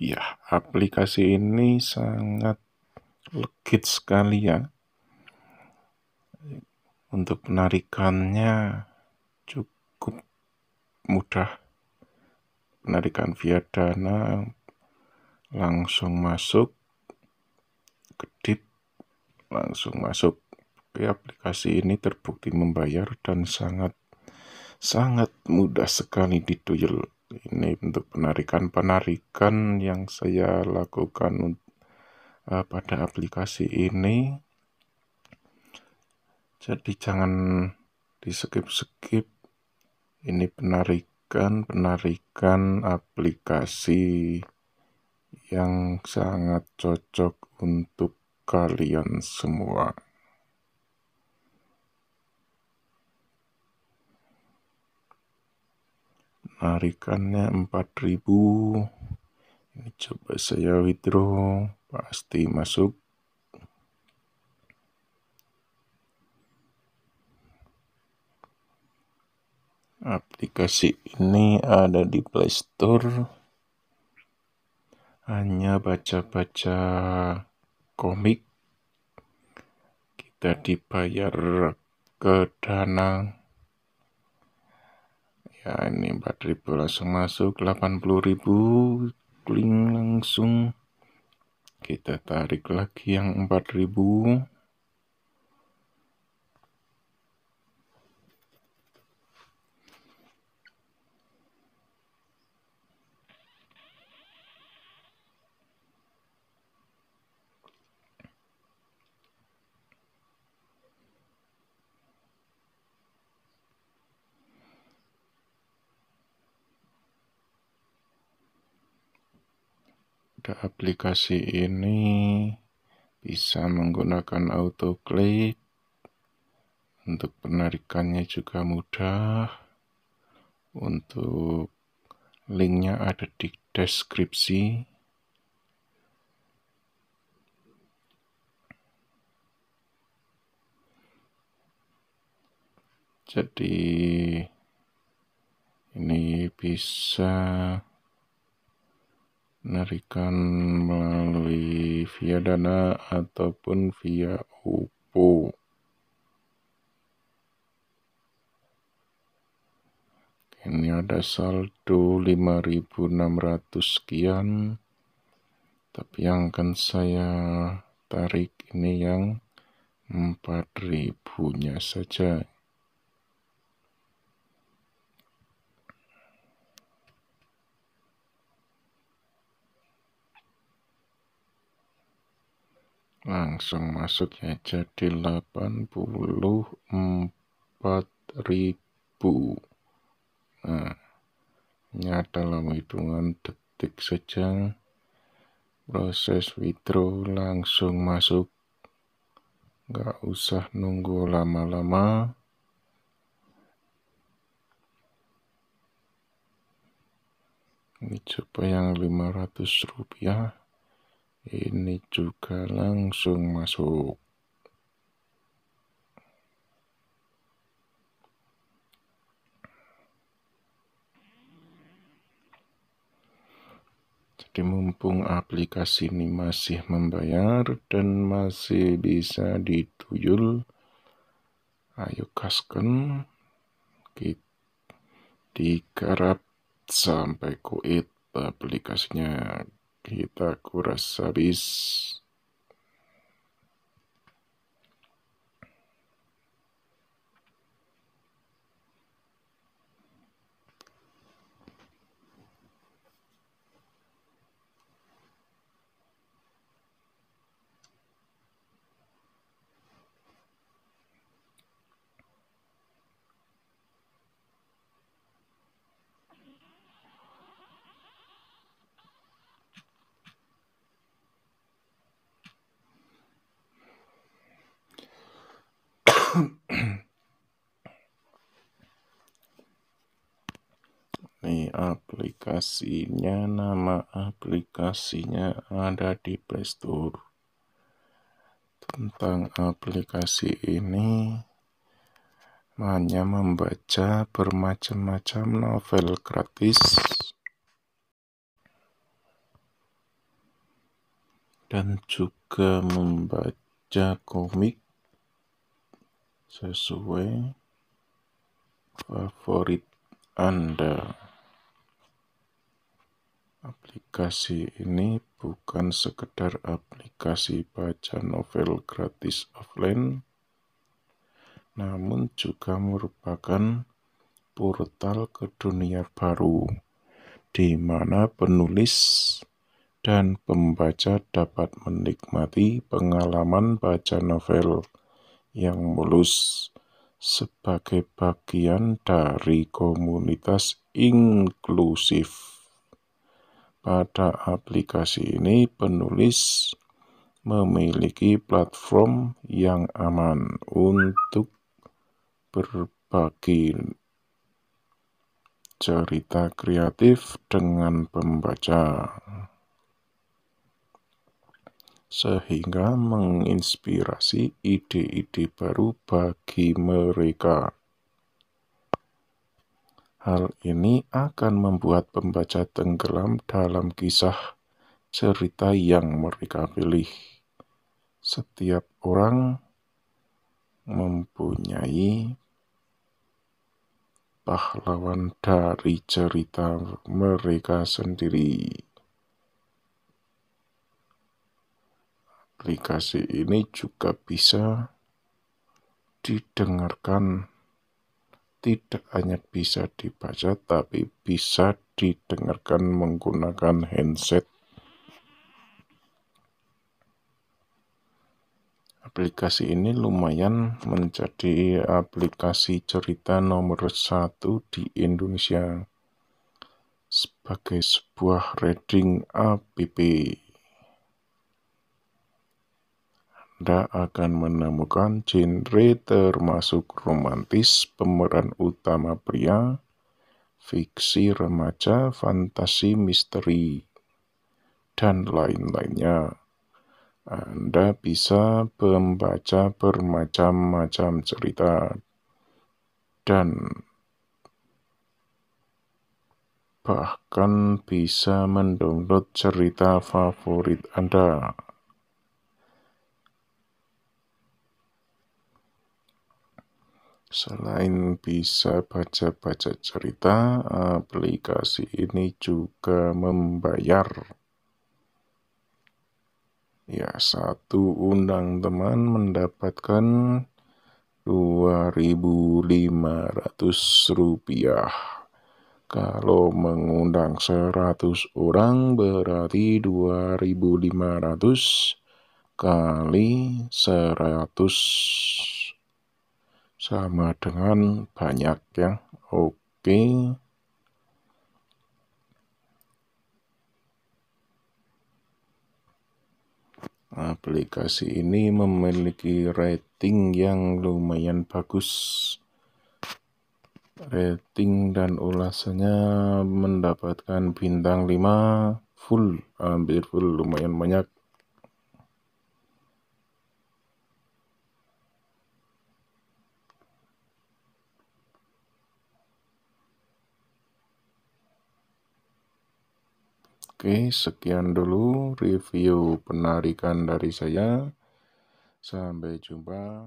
Ya, aplikasi ini sangat legit sekali ya. Untuk penarikannya cukup mudah. Penarikan via dana langsung masuk kedip langsung masuk. Oke, aplikasi ini terbukti membayar dan sangat sangat mudah sekali dituyul ini bentuk penarikan-penarikan yang saya lakukan uh, pada aplikasi ini jadi jangan di skip-skip ini penarikan-penarikan aplikasi yang sangat cocok untuk kalian semua. tarikannya 4000 ini coba saya withdraw pasti masuk aplikasi ini ada di playstore hanya baca-baca komik kita dibayar ke danang ya ini 4000 langsung masuk 80000 kling langsung kita tarik lagi yang 4000 pada aplikasi ini bisa menggunakan auto autoclick untuk penarikannya juga mudah untuk linknya ada di deskripsi jadi ini bisa Narikan melalui via dana ataupun via UPO. Ini ada saldo 5600 sekian. Tapi yang akan saya tarik ini yang 4000-nya saja langsung masuk ya jadi 84.000 nah ini dalam hitungan detik saja proses withdraw langsung masuk nggak usah nunggu lama-lama ini coba yang 500 rupiah ini juga langsung masuk Jadi mumpung aplikasi ini masih membayar dan masih bisa dituyul, ayo kasken. kita digarap sampai kuit aplikasinya kita kuras habis nih aplikasinya nama aplikasinya ada di playstore tentang aplikasi ini hanya membaca bermacam-macam novel gratis dan juga membaca komik sesuai favorit Anda. Aplikasi ini bukan sekedar aplikasi baca novel gratis offline, namun juga merupakan portal ke dunia baru, di mana penulis dan pembaca dapat menikmati pengalaman baca novel yang mulus sebagai bagian dari komunitas inklusif. Pada aplikasi ini, penulis memiliki platform yang aman untuk berbagi cerita kreatif dengan pembaca, sehingga menginspirasi ide-ide baru bagi mereka. Hal ini akan membuat pembaca tenggelam dalam kisah cerita yang mereka pilih. Setiap orang mempunyai pahlawan dari cerita mereka sendiri. Aplikasi ini juga bisa didengarkan tidak hanya bisa dibaca tapi bisa didengarkan menggunakan handset. Aplikasi ini lumayan menjadi aplikasi cerita nomor satu di Indonesia sebagai sebuah reading APP. Anda akan menemukan genre termasuk romantis, pemeran utama pria, fiksi remaja, fantasi misteri, dan lain-lainnya. Anda bisa membaca bermacam-macam cerita dan bahkan bisa mendownload cerita favorit Anda. Selain bisa baca-baca cerita, eh, aplikasi ini juga membayar. Ya, satu undang teman mendapatkan Rp2.500. Kalau mengundang 100 orang berarti 2.500 kali 100 sama dengan banyak ya. Oke. Aplikasi ini memiliki rating yang lumayan bagus. Rating dan ulasannya mendapatkan bintang 5 full, hampir full lumayan banyak Oke, sekian dulu review penarikan dari saya. Sampai jumpa.